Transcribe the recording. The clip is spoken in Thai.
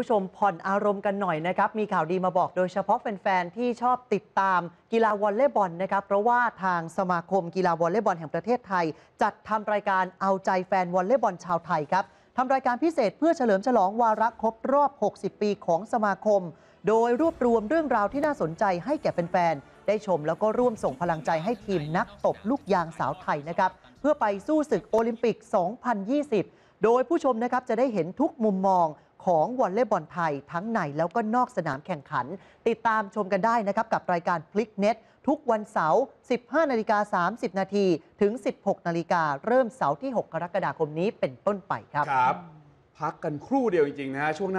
ผู้ชมผ่อนอารมณ์กันหน่อยนะครับมีข่าวดีมาบอก โดยเฉพาะแฟนๆที่ชอบติดตามกีฬาวอลเลย์บอลนะครับเพราะว่าทางสมาคมกีฬาวอลเลย์บอลแห่งประเทศไทย จัดทำรายการเอาใจแฟนวอลเลย์บอลชาวไทยครับทำรายการพิเศษเพื่อเฉลิมฉลองวาระครบรอบ 60 ปีของสมาคม โดยรวบรวมเรื่องราวที่น่าสนใจให้แก่แฟนๆได้ชม แล้วก็ร่วมส่งพลังใจให้ทีมนักตบลูกยางสาวไทยนะครับเพื่อไปสู้ศึกโอลิมปิก 2020 โดยผู้ชมนะครับจะได้เห็นทุกมุมมองของวอลเลย์บอลไทย ทั้งในแล้วก็นอกสนามแข่งขันติดตามชมกันได้นะครับ กับรายการพลิกเน็ตทุกวันเสาร์15นาฬิกา30 นาที ถึง 16 นาฬิกา เริ่มเสาร์ที่ 6 กรกฎาคมนี้เป็นต้นไปครับ ครับ พักกันครู่เดียว จริง ๆ นะะช่วงหน้า